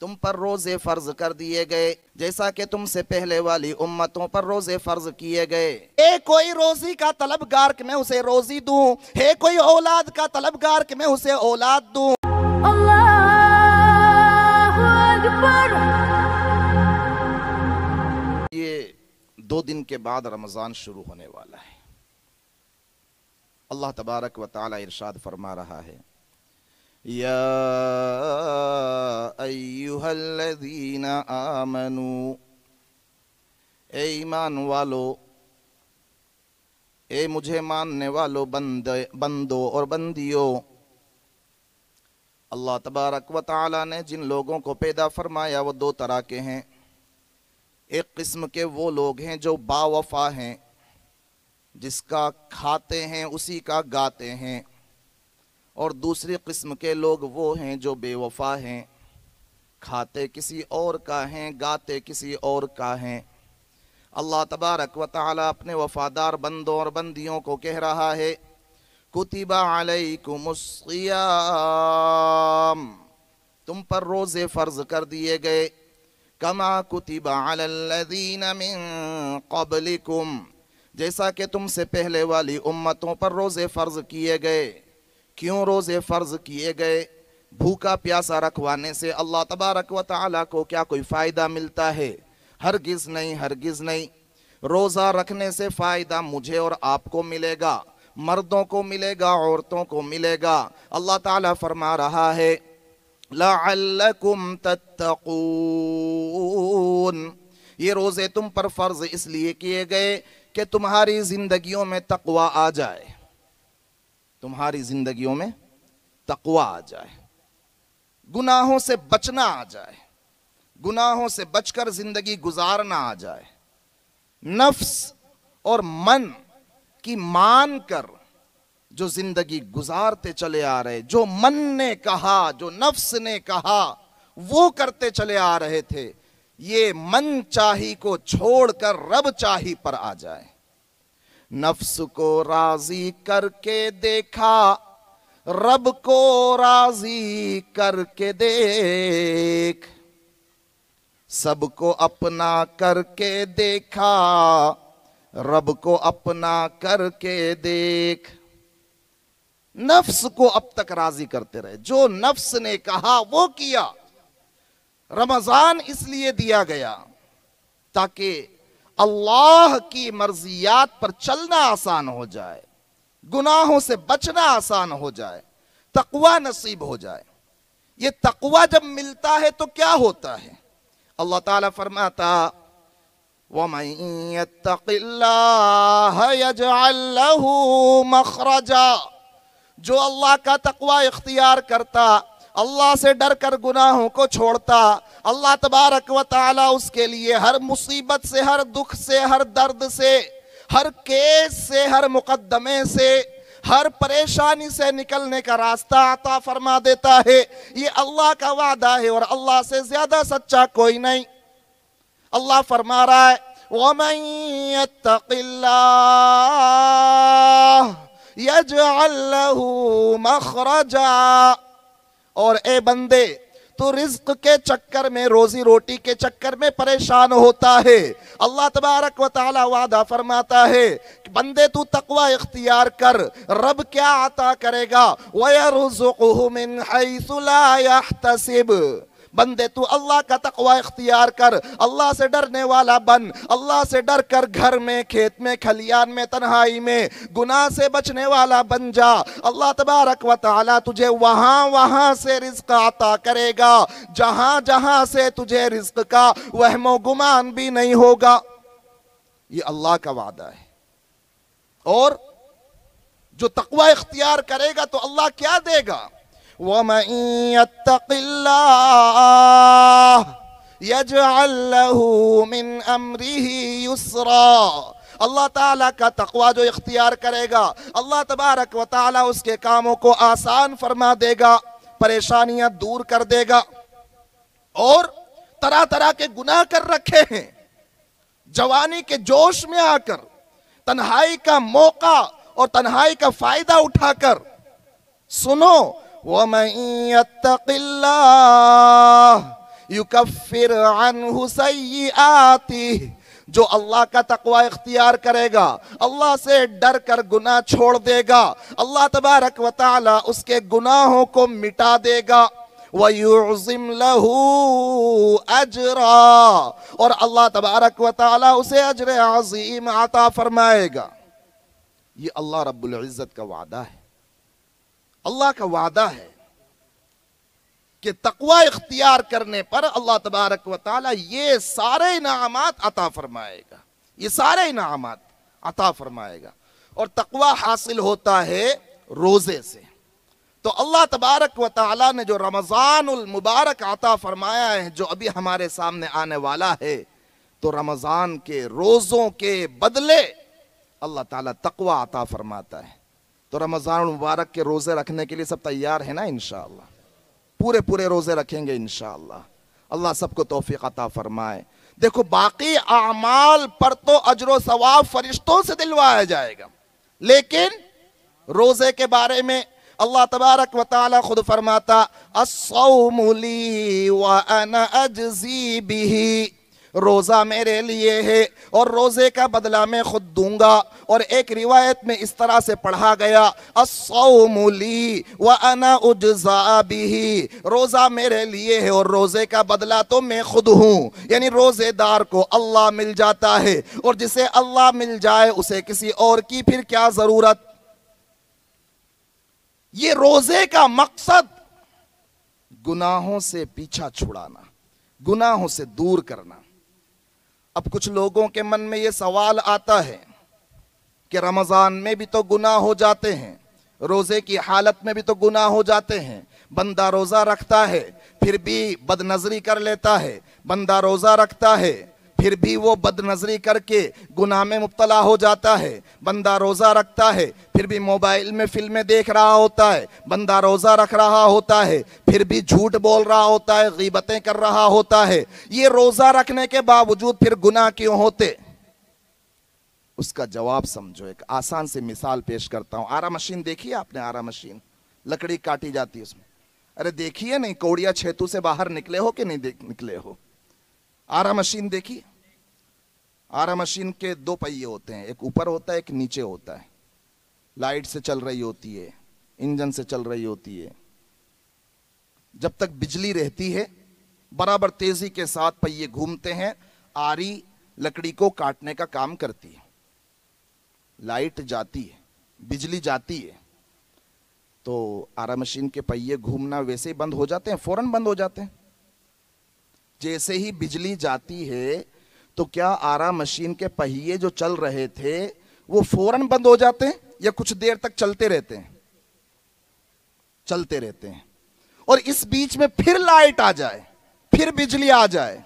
तुम पर रोज़े फ़र्ज कर दिए गए जैसा कि तुमसे पहले वाली उम्मतों पर रोज़े फ़र्ज किए गए हे कोई रोज़ी का गार के मैं उसे रोज़ी दूँ हे कोई औलाद का गार के मैं उसे औलाद दूँ ये दो दिन के बाद रमज़ान शुरू होने वाला है अल्लाह तबारक व ताली इरशाद फरमा रहा है يا أيها الذين آمنوا ईमान वालो ए मुझे मानने वालों बंद बंदो और बंदियों अल्लाह तबारक व ताली ने जिन लोगों को पैदा फरमाया वो दो तरह के हैं एक किस्म के वो लोग हैं जो बावफा हैं जिसका खाते हैं उसी का गाते हैं और दूसरी किस्म के लोग वो हैं जो बेवफा हैं खाते किसी और का हैं गाते किसी और का हैं अल्लाह तबारक व ताली अपने वफ़ादार बंदों और बंदियों को कह रहा है कुतिबा अलैकुमुस्सियाम तुम पर रोज़े फ़र्ज़ कर दिए गए कमा कुतिबा अलल्लज़ीन मिन कबलिकुम जैसा कि तुमसे पहले वाली उम्मतों पर रोज़े फ़र्ज़ किए गए क्यों रोज़े फ़र्ज़ किए गए भूखा प्यासा रखवाने से अल्लाह तबारक व ताली को क्या कोई फ़ायदा मिलता है हरगिज़ नहीं हरगिज़ नहीं रोज़ा रखने से फ़ायदा मुझे और आपको मिलेगा मर्दों को मिलेगा औरतों को मिलेगा अल्लाह ताला फरमा रहा है लाकुम तत्तकून ये रोज़े तुम पर फ़र्ज़ इसलिए किए गए कि तुम्हारी ज़िंदगियों में तकवा आ जाए तुम्हारी जिंदगियों में तकवा आ जाए गुनाहों से बचना आ जाए गुनाहों से बचकर जिंदगी गुजारना आ जाए नफ्स और मन की मान कर जो जिंदगी गुजारते चले आ रहे जो मन ने कहा जो नफ्स ने कहा वो करते चले आ रहे थे ये मन चाही को छोड़कर रब चाही पर आ जाए नफ्स को राजी करके देखा रब को राजी करके देख सबको अपना करके देखा रब को अपना करके देख नफ्स को अब तक राजी करते रहे जो नफ्स ने कहा वो किया रमजान इसलिए दिया गया ताकि अल्लाह की मर्जियात पर चलना आसान हो जाए गुनाहों से बचना आसान हो जाए तकवा नसीब हो जाए ये तकवा जब मिलता है तो क्या होता है अल्लाह ताला फरमाता मखरजा जो अल्लाह का तकवा इख्तियार करता अल्लाह से डर कर गुनाहों को छोड़ता अल्लाह तबारक व ताली उसके लिए हर मुसीबत से हर दुख से हर दर्द से हर केस से हर मुकदमे से हर परेशानी से निकलने का रास्ता आता फरमा देता है ये अल्लाह का वादा है और अल्लाह से ज्यादा सच्चा कोई नहीं अल्लाह फरमा रहा है वमैतकिल्ला यजअल्लहु مَخْرَجًا और ए बंदे तो रिस्क के चक्कर में रोजी रोटी के चक्कर में परेशान होता है अल्लाह तबारक व वादा फरमाता है कि बंदे तू तकवा इख्तियार कर रब क्या आता करेगा वह रुजुक बंदे तू अल्लाह का तकवा इख्तियार कर अल्लाह से डरने वाला बन अल्लाह से डर कर घर में खेत में खलियान में तन्हाई में गुनाह से बचने वाला बन जा अल्लाह तबारक व तुझे वहां वहां से रिज्क आता करेगा जहां जहां से तुझे रिज्क का वहमो गुमान भी नहीं होगा ये अल्लाह का वादा है और जो तकवा इख्तियार करेगा तो अल्लाह क्या देगा ومن يتق الله अल्लाह ताला का तकवा जो इख्तियार करेगा अल्लाह तबारक व ताला उसके कामों को आसान फरमा देगा परेशानियां दूर कर देगा और तरह तरह के गुनाह कर रखे हैं जवानी के जोश में आकर तन्हाई का मौका और तन्हाई का फायदा उठाकर सुनो ومن يتق الله عنه سيئاته जो अल्लाह का तकवा इख्तियार करेगा अल्लाह से डर कर गुनाह छोड़ देगा अल्लाह तबारक वाली उसके गुनाहों को मिटा देगा वयुजिम लहू अजरा और अल्लाह तबारक वाली उसे अजर अजीम आता फरमाएगा ये अल्लाह रब्बुल इज़्ज़त का वादा है अल्लाह का वादा है कि तकवा इख्तियार करने पर अल्लाह तबारक व ये सारे इनाम अता फरमाएगा ये सारे इनामत अता फरमाएगा और तकवा हासिल होता है रोज़े से तो अल्लाह तबारक व ने जो रमज़ान मुबारक आता फरमाया है जो अभी हमारे सामने आने वाला है तो रमज़ान के रोज़ों के बदले अल्लाह ताला तकवा अता फरमाता है तो रमज़ान मुबारक के रोज़े रखने के लिए सब तैयार है ना इन पूरे पूरे रोज़े रखेंगे इन अल्लाह सबको तोफ़ी अता फरमाए देखो बाकी अमाल पर तो अजर सवाब फरिश्तों से दिलवाया जाएगा लेकिन रोज़े के बारे में अल्लाह तबारक व खुद फरमाता रोज़ा मेरे लिए है और रोज़े का बदला मैं खुद दूंगा और एक रिवायत में इस तरह से पढ़ा गया असौमूली व अना उजा भी रोज़ा मेरे लिए है और रोज़े का बदला तो मैं खुद हूँ यानी रोज़ेदार को अल्लाह मिल जाता है और जिसे अल्लाह मिल जाए उसे किसी और की फिर क्या ज़रूरत ये रोज़े का मकसद गुनाहों से पीछा छुड़ाना गुनाहों से दूर करना अब कुछ लोगों के मन में ये सवाल आता है कि रमज़ान में भी तो गुनाह हो जाते हैं रोज़े की हालत में भी तो गुनाह हो जाते हैं बंदा रोज़ा रखता है फिर भी बदनजरी कर लेता है बंदा रोज़ा रखता है फिर भी वो बदनजरी करके गुनाह में मुबतला हो जाता है बंदा रोज़ा रखता है फिर भी मोबाइल में फिल्में देख रहा होता है बंदा रोज़ा रख रहा होता है फिर भी झूठ बोल रहा होता है गीबतें कर रहा होता है ये रोज़ा रखने के बावजूद फिर गुनाह क्यों होते उसका जवाब समझो एक आसान से मिसाल पेश करता हूँ आरा मशीन देखी आपने आरा मशीन लकड़ी काटी जाती है उसमें अरे देखिए नहीं कौड़िया छेतु से बाहर निकले हो कि नहीं निकले हो आरा मशीन देखी आरा मशीन के दो पहिए होते हैं एक ऊपर होता है एक नीचे होता है लाइट से चल रही होती है इंजन से चल रही होती है जब तक बिजली रहती है बराबर तेजी के साथ पहिए घूमते हैं आरी लकड़ी को काटने का काम करती है लाइट जाती है बिजली जाती है तो आरा मशीन के पहिए घूमना वैसे ही बंद हो जाते हैं फौरन बंद हो जाते हैं जैसे ही बिजली जाती है तो क्या आरा मशीन के पहिए जो चल रहे थे वो फौरन बंद हो जाते हैं या कुछ देर तक चलते रहते हैं चलते रहते हैं और इस बीच में फिर लाइट आ जाए फिर बिजली आ जाए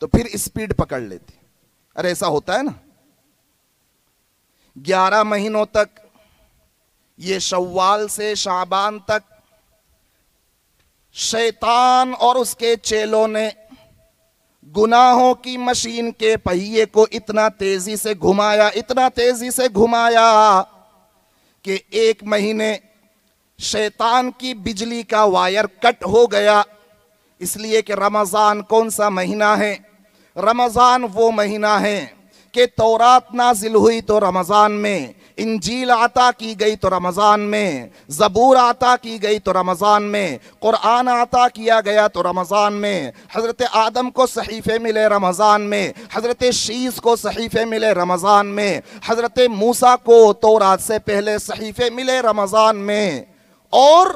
तो फिर स्पीड पकड़ लेती अरे ऐसा होता है ना ग्यारह महीनों तक ये शव्वाल से शाबान तक शैतान और उसके चेलों ने गुनाहों की मशीन के पहिए को इतना तेजी से घुमाया इतना तेजी से घुमाया कि एक महीने शैतान की बिजली का वायर कट हो गया इसलिए कि रमज़ान कौन सा महीना है रमज़ान वो महीना है कि तौरात नाजिल हुई तो रमज़ान में इंजील आता की गई तो रमज़ान में ज़बूर आता की गई तो रमज़ान में क़ुरान आता किया गया तो रमज़ान में हज़रत आदम को सहीफ़े मिले रमज़ान में हज़रत शीस को सहीफ़े मिले रमज़ान में हज़रत मूसा को तो रात से पहले सहीफ़े मिले रमज़ान में और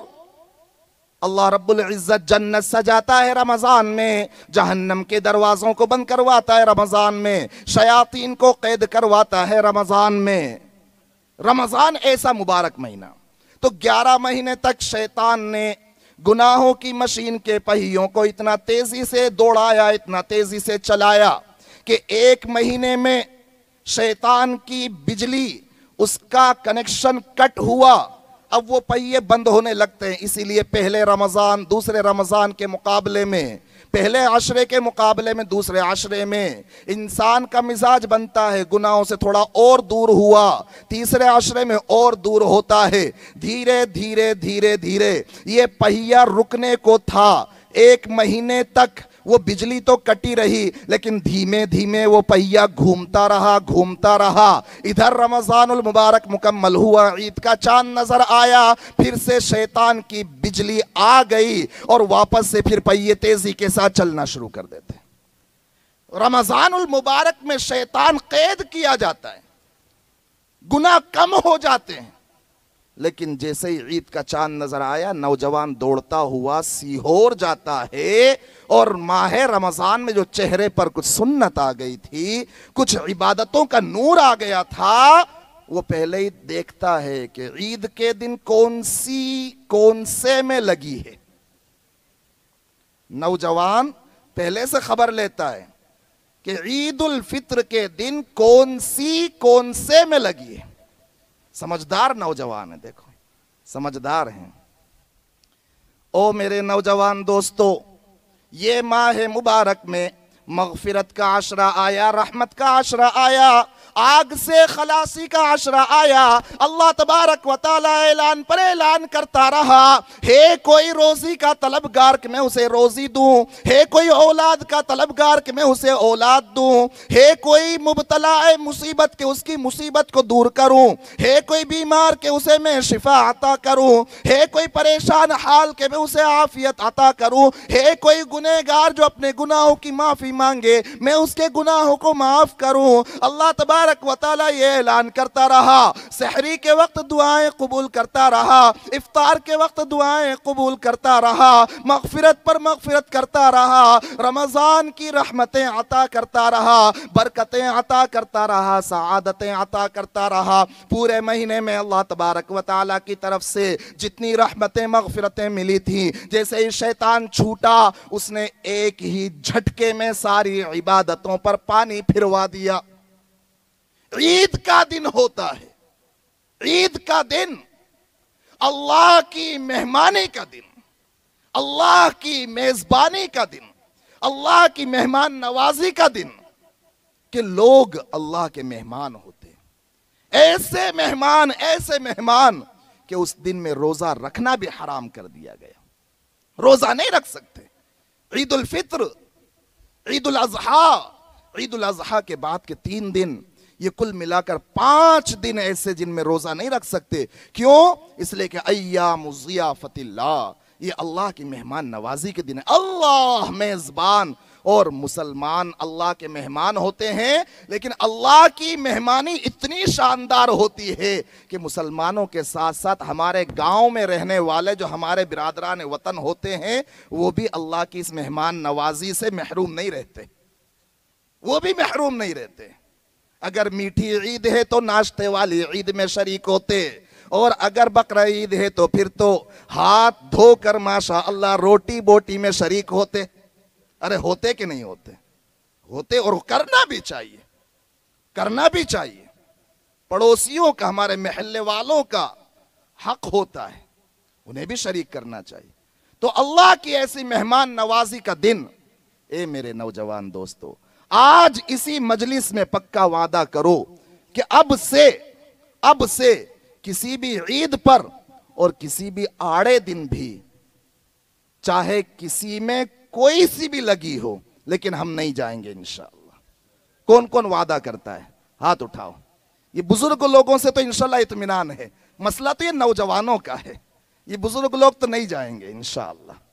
अल्लाह रब्बुल इज़्ज़त जन्नत सजाता है रमज़ान में जहन्नम के दरवाज़ों को बंद करवाता है रमज़ान में शयातीन को कैद करवाता है रमज़ान में रमज़ान ऐसा मुबारक महीना तो 11 महीने तक शैतान ने गुनाहों की मशीन के पहियों को इतना तेज़ी से दौड़ाया इतना तेज़ी से चलाया कि एक महीने में शैतान की बिजली उसका कनेक्शन कट हुआ अब वो पहिए बंद होने लगते हैं इसीलिए पहले रमज़ान दूसरे रमज़ान के मुकाबले में पहले आशरे के मुकाबले में दूसरे आशरे में इंसान का मिजाज बनता है गुनाहों से थोड़ा और दूर हुआ तीसरे आशरे में और दूर होता है धीरे धीरे धीरे धीरे ये पहिया रुकने को था एक महीने तक वो बिजली तो कटी रही लेकिन धीमे धीमे वो पहिया घूमता रहा घूमता रहा इधर रमज़ानुल मुबारक मुकम्मल हुआ ईद का चांद नज़र आया फिर से शैतान की बिजली आ गई और वापस से फिर पहिए तेज़ी के साथ चलना शुरू कर देते रमज़ानुल मुबारक में शैतान कैद किया जाता है गुना कम हो जाते हैं लेकिन जैसे ही ईद का चांद नजर आया नौजवान दौड़ता हुआ सीहोर जाता है और माह रमज़ान में जो चेहरे पर कुछ सुन्नत आ गई थी कुछ इबादतों का नूर आ गया था वो पहले ही देखता है कि ईद के दिन कौन सी कौन से में लगी है नौजवान पहले से खबर लेता है कि ईद उल फित्र के दिन कौन सी कौन से में लगी है समझदार नौजवान है देखो समझदार हैं ओ मेरे नौजवान दोस्तों ये माह मुबारक में मगफिरत का आशरा आया रहमत का आशरा आया आग से खलासी का आशरा आया अल्लाह तबारक वालान पर ऐलान करता रहा हे कोई रोज़ी का गार के मैं उसे रोज़ी दू हे कोई औलाद का गार के मैं उसे औलाद दू हे कोई मुबतला मुसीबत के उसकी मुसीबत को दूर करूँ हे कोई बीमार के उसे मैं शिफा अता करूँ हे कोई परेशान हाल के मैं उसे आफियत अता करूँ हे कोई गुनेगार जो अपने गुनाहों की माफ़ी मांगे मैं उसके गुनाहों को माफ़ करूँ अल्लाह तबार तबारक वाली ये ऐलान करता रहा शहरी के वक्त दुआएं कबूल करता रहा इफ्तार के वक्त दुआएं कबूल करता रहा मगफरत पर मगफरत करता रहा रमज़ान की रहमतें अता करता रहा बरकतें अता करता रहा शहादतें अता करता रहा पूरे महीने में अल्लाह तबारक वाली की तरफ से जितनी रहमतें मगफरतें मिली थी जैसे ही शैतान छूटा उसने एक ही झटके में सारी इबादतों पर पानी फिरवा दिया ईद का दिन होता है ईद का दिन अल्लाह की मेहमानी का दिन अल्लाह की मेजबानी का दिन अल्लाह की मेहमान नवाजी का दिन कि लोग अल्लाह के मेहमान होते हैं ऐसे मेहमान ऐसे मेहमान कि उस दिन में रोजा रखना भी हराम कर दिया गया रोजा नहीं रख सकते ईद उल फित्र ईद उल अजहा ईद उल अजहा के बाद के तीन दिन ये कुल मिलाकर पांच दिन ऐसे जिनमें रोजा नहीं रख सकते क्यों इसलिए कि मुजिया फतिल्ला ये अल्लाह की मेहमान नवाजी के दिन है अल्लाह मेजबान और मुसलमान अल्लाह के मेहमान होते हैं लेकिन अल्लाह की मेहमानी इतनी शानदार होती है कि मुसलमानों के साथ साथ हमारे गांव में रहने वाले जो हमारे बिरादरान वतन होते हैं वो भी अल्लाह की इस मेहमान नवाजी से महरूम नहीं रहते वो भी महरूम नहीं रहते अगर मीठी ईद है तो नाश्ते वाली ईद में शरीक होते और अगर बकर ईद है तो फिर तो हाथ धोकर माशा अल्लाह रोटी बोटी में शरीक होते अरे होते कि नहीं होते होते और करना भी चाहिए करना भी चाहिए पड़ोसियों का हमारे महल्ले वालों का हक होता है उन्हें भी शरीक करना चाहिए तो अल्लाह की ऐसी मेहमान नवाजी का दिन ए मेरे नौजवान दोस्तों आज इसी मजलिस में पक्का वादा करो कि अब से अब से किसी भी ईद पर और किसी भी आड़े दिन भी चाहे किसी में कोई सी भी लगी हो लेकिन हम नहीं जाएंगे इंशाल्लाह कौन कौन वादा करता है हाथ उठाओ ये बुजुर्ग लोगों से तो इनशाला इतमान है मसला तो ये नौजवानों का है ये बुजुर्ग लोग तो नहीं जाएंगे इनशाला